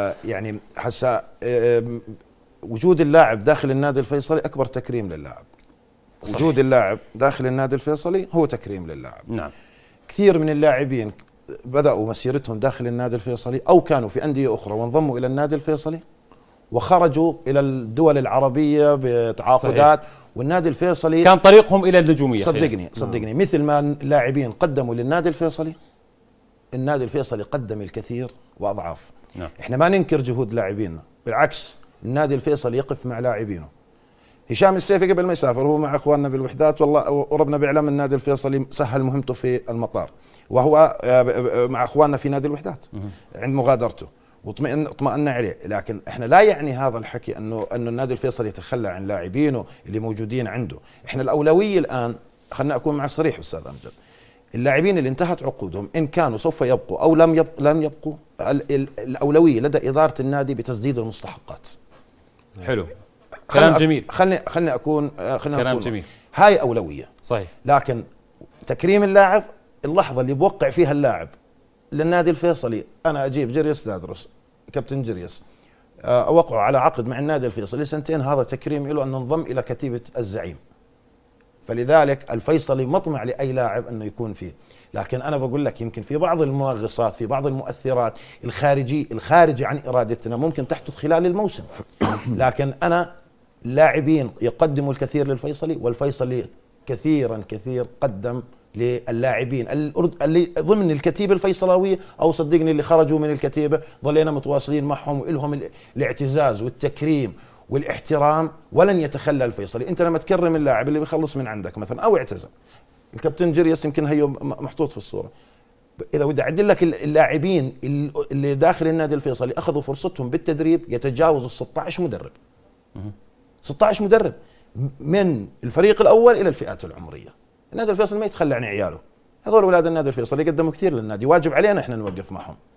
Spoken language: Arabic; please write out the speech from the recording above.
آه، يعني هسه وجود اللاعب داخل النادي الفيصلي اكبر تكريم للاعب صحيح. وجود اللاعب داخل النادي الفيصلي هو تكريم للاعب نعم كثير من اللاعبين بداوا مسيرتهم داخل النادي الفيصلي او كانوا في انديه اخرى وانضموا الى النادي الفيصلي وخرجوا الى الدول العربيه بتعاقدات صحيح. والنادي الفيصلي كان طريقهم الى النجوميه صدقني صدقني نعم. مثل ما اللاعبين قدموا للنادي الفيصلي النادي الفيصلي قدم الكثير واضعاف نعم. احنا ما ننكر جهود لاعبينا بالعكس النادي الفيصلي يقف مع لاعبينه هشام السيفي قبل ما يسافر هو مع اخواننا بالوحدات والله وربنا باعلام النادي الفيصلي سهل مهمته في المطار وهو آه، آه، آه، مع اخواننا في نادي الوحدات عند مغادرته واطمئن اطمئنا عليه لكن احنا لا يعني هذا الحكي انه انه النادي الفيصلي يتخلى عن لاعبينه اللي موجودين عنده احنا الاولويه الان خلنا اكون معك صريح استاذ امجد اللاعبين اللي انتهت عقودهم ان كانوا سوف يبقوا او لم يبقوا لم يبقوا الاولويه لدى اداره النادي بتسديد المستحقات حلو كلام جميل خلني خلني اكون خلني كلام أكون جميل هاي اولويه صحيح لكن تكريم اللاعب اللحظه اللي بوقع فيها اللاعب للنادي الفيصلي انا اجيب جريس دادروس كابتن جريس اوقعه على عقد مع النادي الفيصلي سنتين هذا تكريم له انه انضم الى كتيبه الزعيم فلذلك الفيصلي مطمع لاي لاعب انه يكون فيه لكن انا بقول لك يمكن في بعض المنغصات في بعض المؤثرات الخارجي الخارجه عن ارادتنا ممكن تحدث خلال الموسم لكن انا لاعبين يقدموا الكثير للفيصلي والفيصلي كثيرا كثير قدم للاعبين اللي ضمن الكتيبه الفيصلاويه او صدقني اللي خرجوا من الكتيبه ظلينا متواصلين معهم ولهم الاعتزاز والتكريم والاحترام ولن يتخلى الفيصلي انت لما تكرم اللاعب اللي بيخلص من عندك مثلا او اعتزل الكابتن جريس يمكن هيو محطوط في الصوره اذا بدي اعدل لك اللاعبين اللي داخل النادي الفيصلي اخذوا فرصتهم بالتدريب يتجاوز ال 16 مدرب 16 مدرب من الفريق الاول الى الفئات العمريه النادي الفيصلي ما يتخلى عن عياله هذول اولاد النادي الفيصلي قدموا كثير للنادي واجب علينا احنا نوقف معهم